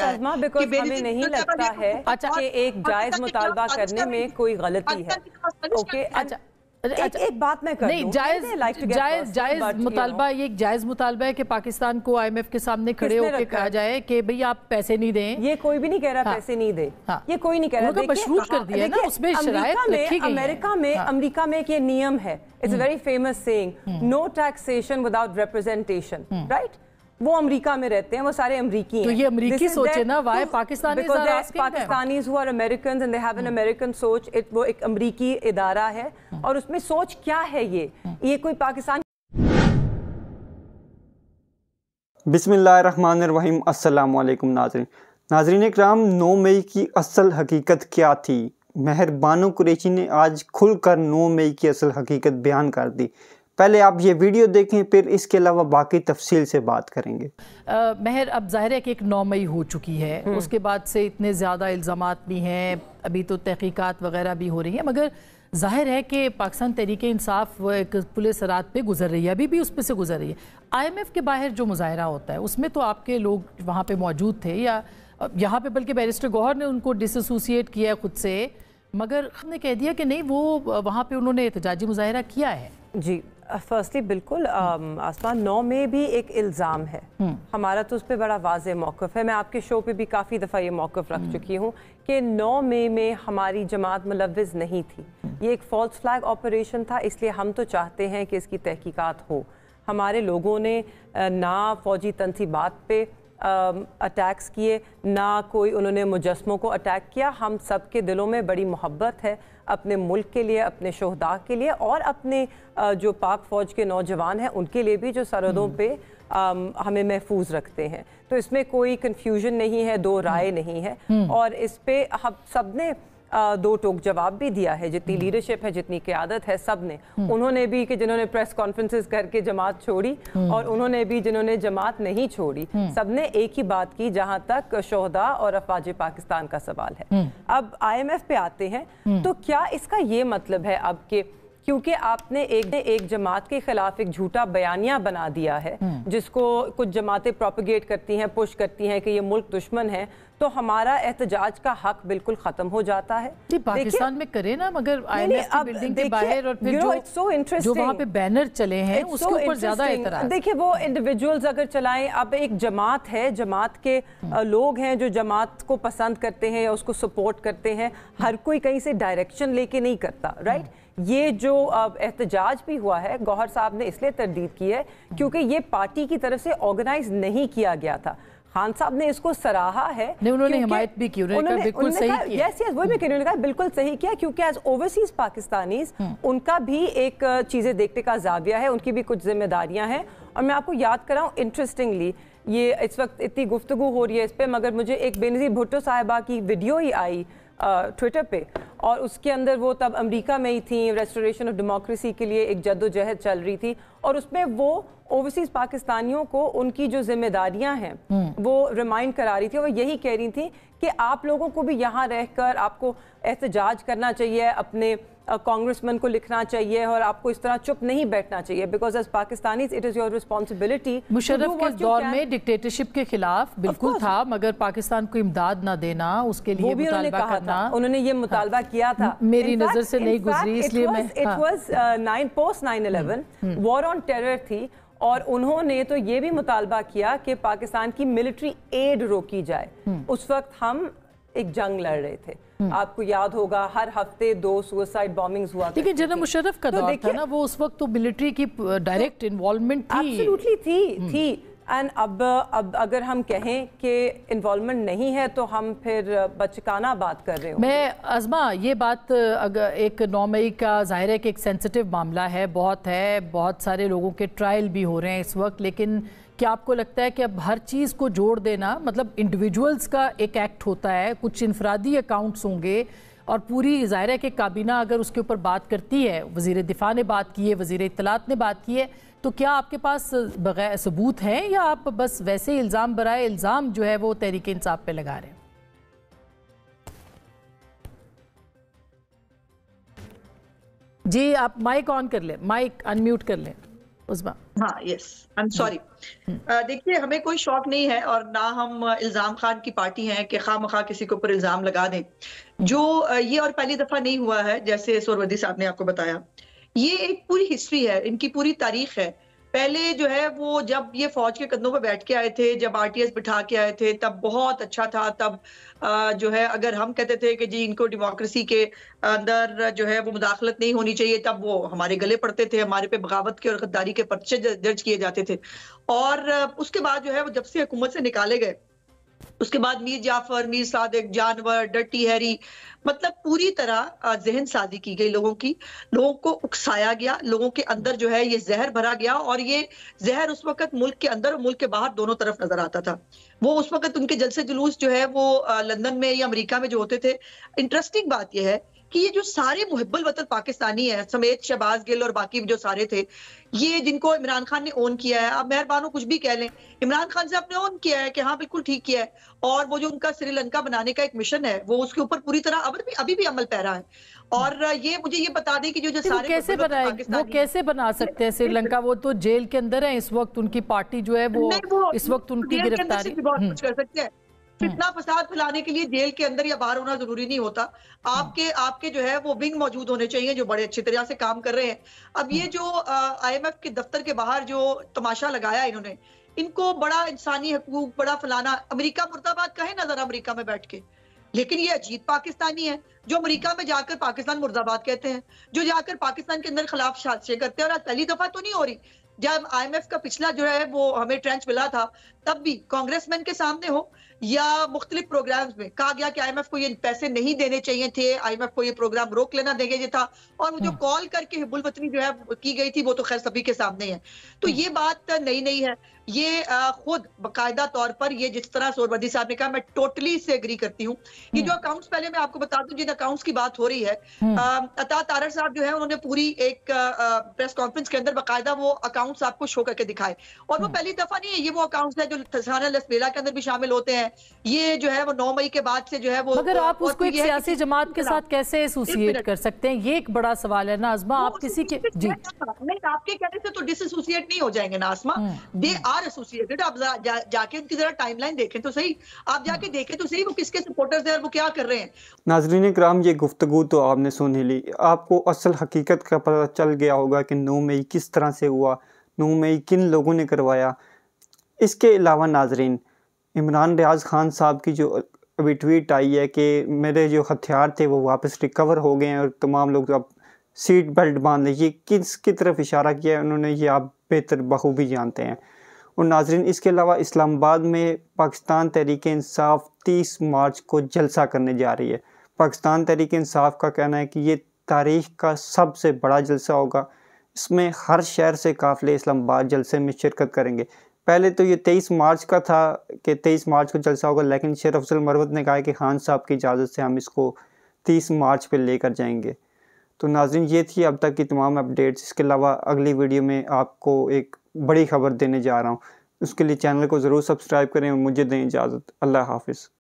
Because हमें नहीं लगता है अच्छा कि एक जायज मुतालबा करने में कोई गलती है ओके अच्छा एक, एक बात मैं कर नहीं जायज जायज जायज मुतालबा ये एक जायज मुतालबा है कि पाकिस्तान को आईएमएफ के सामने खड़े होकर कहा जाए कि भाई आप पैसे नहीं दें ये कोई भी नहीं कह रहा हाँ, पैसे नहीं दे हाँ, ये कोई नहीं कह रहा मशरूत कर दिया ना उसमें शरायत रखी गई अमेरिका में हाँ। अमेरिका में एक ये नियम है it's very famous saying no taxation without representation right वो अमेरिका में रहते हैं वो सारे अमेरिकी तो ये अमेरिकी सोचे ना why Pakistani Pakistanis who are American and they have an American सोच इट वो एक अमेरिकी इदारा है hmm. और उसमें सोच क्या है ये hmm. ये कोई पाकिस्तान बिसमीम अल्लाम नाजरीन नाजरीन कराम नौ मई की असल हकीकत क्या थी मेहरबानो कुरेशी ने आज खुलकर नौ मई की असल हकीकत बयान कर दी पहले आप ये वीडियो देखें फिर इसके अलावा बाकी तफसील से बात करेंगे महर अब जाहिर है कि एक नौ मई हो चुकी है हम्म। उसके बाद से इतने ज़्यादा इल्ज़ाम भी हैं अभी तो तहकीक़ात वगैरह भी हो रही हैं मगर जाहिर है कि पाकिस्तान तहरीक इंसाफ एक पुलिस रात पे गुजर रही है अभी भी उस पर से गुजर रही है आईएमएफ के बाहर जो मुजाहरा होता है उसमें तो आपके लोग वहाँ पे मौजूद थे या यहाँ पे बल्कि बैरिस्टर गौहर ने उनको डिसोसिएट किया है खुद से मगर हमने कह दिया कि नहीं वो वहाँ पे उन्होंने एहतजाजी मुजाहरा किया है जी फर्स्टली uh, बिल्कुल um, आसमान नौ में भी एक इल्ज़ाम है हम्म। हमारा तो उस पर बड़ा वाज मौक़ है मैं आपके शो पर भी काफ़ी दफ़ा ये मौक़ रख हम्म। चुकी हूँ कि नौ मई में हमारी जमात मुलव नहीं थी हम्म। ये एक फॉल्स फ्लैग ऑपरेशन था इसलिए हम तो चाहते हैं कि इसकी तहकीकात हो हमारे लोगों ने uh, ना फौजी तनसीबात पे अटैक्स किए ना कोई उन्होंने मुजस्मों को अटैक किया हम सब के दिलों में बड़ी मोहब्बत है अपने मुल्क के लिए अपने शहदा के लिए और अपने जो पाक फ़ौज के नौजवान हैं उनके लिए भी जो सरहदों हम्म। पर हमें महफूज रखते हैं तो इसमें कोई कन्फ्यूजन नहीं है दो राय हम्म। नहीं है हम्म। और इस पर हम सब ने दो टोक जवाब भी दिया है जितनी हम्म। लीडरशिप है जितनी क्यादत है सब ने हम्म। उन्होंने भी कि जिन्होंने प्रेस कॉन्फ्रेंसेस करके जमात छोड़ी हम्म। और उन्होंने भी जिन्होंने जमात नहीं छोड़ी सब ने एक ही बात की जहां तक शोहदा और अफवाज पाकिस्तान का सवाल है अब आईएमएफ पे आते हैं तो क्या इसका ये मतलब है अब कि क्योंकि आपने एक एक जमात के खिलाफ एक झूठा बयानिया बना दिया है हम्म। जिसको कुछ जमातें प्रोपिगेट करती हैं पुश करती हैं कि ये मुल्क दुश्मन है तो हमारा एहतजाज का हक बिल्कुल खत्म हो जाता है पाकिस्तान में करे ना मगर बिल्डिंग के बाहर और फिर you know, जो, so जो वहाँ पे बैनर चले हैं उसके ऊपर ज्यादा देखिए वो इंडिविजुअल्स अगर चलाएं अब एक जमात है जमात के हम्म। लोग हैं जो जमात को पसंद करते हैं या उसको सपोर्ट करते हैं हम्म। हर कोई कहीं से डायरेक्शन लेके नहीं करता राइट ये जो एहतजाज भी हुआ है गौहर साहब ने इसलिए तरदीद की है क्योंकि ये पार्टी की तरफ से ऑर्गेनाइज नहीं किया गया था खान साहब ने इसको सराहा है उन्होंने हिमायत भी की उन्होंने, बिल्कुल सही किया यस यस वो मैं उन्होंने कहा बिल्कुल सही किया क्योंकि एज ओवरसीज पाकिस्तानी उनका भी एक चीज़ें देखने का जाविया है उनकी भी कुछ जिम्मेदारियां हैं और मैं आपको याद कराऊं इंटरेस्टिंगली ये इस वक्त इतनी गुफ्तु हो रही है इस पर मगर मुझे एक बेनज़ीर भुट्टो साहिबा की वीडियो ही आई ट्विटर पे और उसके अंदर वो तब अमेरिका में ही थी रेस्टोरेशन ऑफ डेमोक्रेसी के लिए एक जद्दोजहद चल रही थी और उसमें वो ओवरसीज पाकिस्तानियों को उनकी जो जिम्मेदारियां हैं हम्म। वो रिमाइंड करा रही थी और यही कह रही थी कि आप लोगों को भी यहाँ रहकर आपको एहतजाज करना चाहिए अपने कांग्रेसमैन को लिखना चाहिए और आपको इस तरह चुप नहीं बैठना चाहिए because as Pakistani it is your responsibility Musharraf के दौर में डिक्टेटरशिप के खिलाफ बिल्कुल था मगर पाकिस्तान को इमदाद ना देना उसके लिए भी उन्होंने कहा था उन्होंने ये हाँ। मुतालबा किया था मेरी नजर से नहीं गुजरी इसलिए मैं it was nine post nine eleven war on terror थी और उन्होंने तो ये भी मुतालबा किया कि पाकिस्तान की मिलिट्री एड रोकी जाए हम्म। उस वक्त हम एक जंग लड़ रहे थे हम्म। आपको याद होगा हर हफ्ते दो सुसाइड बॉम्बिंग्स हुआ लेकिन जनरल मुशर्रफ का तो दौर था ना वो उस वक्त तो मिलिट्री की डायरेक्ट इन्वॉल्वमेंट तो थी थी हम्म। थी एंड अब अब अगर हम कहें कि इन्वॉल्वमेंट नहीं है तो हम फिर बचकाना बात कर रहे हो मैं अजमा ये बात अगर एक नौ मई का जाहिर है कि एक सेंसिटिव मामला है बहुत है बहुत सारे लोगों के ट्रायल भी हो रहे हैं इस वक्त लेकिन क्या आपको लगता है कि अब हर चीज़ को जोड़ देना मतलब इंडिविजुअल्स का एक एक्ट होता है कुछ इंफरादी अकाउंट्स होंगे और पूरी ज़ाहिर है कि काबीना अगर उसके ऊपर बात करती है वजीर दिफा ने बात की है वजीर इतलात ने बात की है तो क्या आपके पास बगैर सबूत हैं या आप बस वैसे ही इल्ज़ाम बरए इल्ज़ाम जो है वो तहरीक इंसाफ पे लगा रहे हैं जी आप माइक ऑन कर लें माइक अनम्यूट कर लें हाँ यस आई एम सॉरी देखिए हमें कोई शौक नहीं है और ना हम इल्ज़ाम खान की पार्टी हैं कि खाम खा किसी के ऊपर इल्ज़ाम लगा दें जो ये और पहली दफ़ा नहीं हुआ है जैसे सोरवदी साहब ने आपको बताया ये एक पूरी हिस्ट्री है इनकी पूरी तारीख है पहले जो है वो जब ये फौज के कदमों पर बैठ के आए थे जब आरटीएस बिठा के आए थे तब बहुत अच्छा था तब जो है अगर हम कहते थे कि जी इनको डेमोक्रेसी के अंदर जो है वो मुदाखलत नहीं होनी चाहिए तब वो हमारे गले पड़ते थे हमारे पे बगावत के और गद्दारी के पर्चे दर्ज किए जाते थे और उसके बाद जो है वो जब से हुकूमत से निकाले गए उसके बाद मीर जाफर मीर सादिक जानवर डटी हैरी मतलब पूरी तरह जहन सादी की गई लोगों की लोगों को उकसाया गया लोगों के अंदर जो है ये जहर भरा गया और ये जहर उस वक्त मुल्क के अंदर और मुल्क के बाहर दोनों तरफ नजर आता था वो उस वक्त उनके जलसे जुलूस जो है वो लंदन में या अमेरिका में जो होते थे इंटरेस्टिंग बात यह है कि ये जो सारे मुहब्बल वतन पाकिस्तानी है समेत शहबाज गिल और बाकी जो सारे थे ये जिनको इमरान खान ने ओन किया है आप मेहरबान हो कुछ भी कह लें इमरान खान से आपने ओन किया है कि हाँ बिल्कुल ठीक किया है और वो जो उनका श्रीलंका बनाने का एक मिशन है वो उसके ऊपर पूरी तरह भी अभी भी अमल पैरा है और ये मुझे ये बता दें कि जो जो तो सारे कैसे बनाए वो कैसे बना सकते हैं श्रीलंका वो तो जेल के अंदर है इस वक्त उनकी पार्टी जो है वो इस वक्त उनकी गिरफ्तारी हम्म। कर सकते हैं हम्म। कितना फसाद फैलाने के लिए जेल के अंदर या बाहर होना जरूरी नहीं होता आपके आपके जो है वो विंग मौजूद होने चाहिए जो बड़े अच्छी तरह से काम कर रहे हैं अब ये हम्म। जो आईएमएफ के दफ्तर के बाहर जो तमाशा लगाया इन्होंने इनको बड़ा इंसानी हकूक बड़ा फलाना अमरीका मुर्दाबाद कहे ना जरा अमरीका में बैठ के लेकिन ये अजीत पाकिस्तानी है जो अमेरिका में जाकर पाकिस्तान मुर्दाबाद कहते हैं जो जाकर पाकिस्तान के अंदर खिलाफ साजिशें करते हैं और पहली दफा तो नहीं हो रही जब आईएमएफ का पिछला जो है वो हमें ट्रेंच मिला था तब भी कांग्रेसमैन के सामने हो या मुख्तलिफ प्रोग्राम्स में कहा गया कि आईएमएफ को ये पैसे नहीं देने चाहिए थे आईएमएफ को ये प्रोग्राम रोक लेना देंगे ये था और वो जो हाँ। कॉल करके हिबुल वतनी जो है की गई थी वो तो खैर सभी के सामने है तो ये हाँ। बात नई नई है ये खुद बाकायदा तौर पर ये जिस तरह सोरबदी साहब ने कहा मैं टोटली इससे एग्री करती हूँ ये जो अकाउंट्स हाँ। पहले मैं आपको बता दूं जिन अकाउंट्स की बात हो रही है अता तारर साहब जो है उन्होंने पूरी एक प्रेस कॉन्फ्रेंस के अंदर बाकायदा वो अकाउंट्स आपको शो करके दिखाए और वो पहली दफा नहीं है ये वो अकाउंट्स है जो के अंदर भी शामिल होते हैं ये जो है वो नौ मई के बाद से जो है वो अगर आप उसको एक सियासी जमात के साथ कैसे एसोसिएट कर सकते हैं ये एक बड़ा सवाल है ना आजमा आप किसी के जी आपके कहने से तो डिसोसिएट नहीं हो जाएंगे ना आसमा दे आर एसोसिएटेड आप जाके उनकी जरा टाइमलाइन देखें तो सही आप हम्म। जाके देखें तो सही वो किसके सपोर्टर्स है वो क्या कर रहे हैं नाजरीन कराम ये गुफ्तु तो आपने सुन ही ली आपको असल हकीकत का पता चल गया होगा कि नौ मई किस तरह से हुआ नौ मई किन लोगों ने करवाया इसके अलावा नाजरीन इमरान रियाज ख़ान साहब की जो अभी ट्वीट आई है कि मेरे जो हथियार थे वो वापस रिकवर हो गए हैं और तमाम लोग अब सीट बेल्ट बांध लें ये किस की तरफ इशारा किया है उन्होंने ये आप बेहतर बखूबी जानते हैं और नाजरीन इसके अलावा इस्लामाबाद में पाकिस्तान तहरीक इंसाफ तीस मार्च को जलसा करने जा रही है पाकिस्तान तहरीक इंसाफ का कहना है कि ये तारीख का सबसे बड़ा जलसा होगा इसमें हर शहर से काफ़िले इस्लामाबाद जलसे में शिरकत करेंगे पहले तो ये तेईस मार्च का था कि तेईस मार्च को जलसा होगा लेकिन शेर अफजल मरवत ने कहा कि खान साहब की इजाज़त से हम इसको तीस मार्च पर लेकर जाएंगे तो नाजिन ये थी अब तक की तमाम अपडेट्स इसके अलावा अगली वीडियो में आपको एक बड़ी खबर देने जा रहा हूँ उसके लिए चैनल को ज़रूर सब्सक्राइब करें और मुझे दें इजाज़त अल्लाह हाफिज़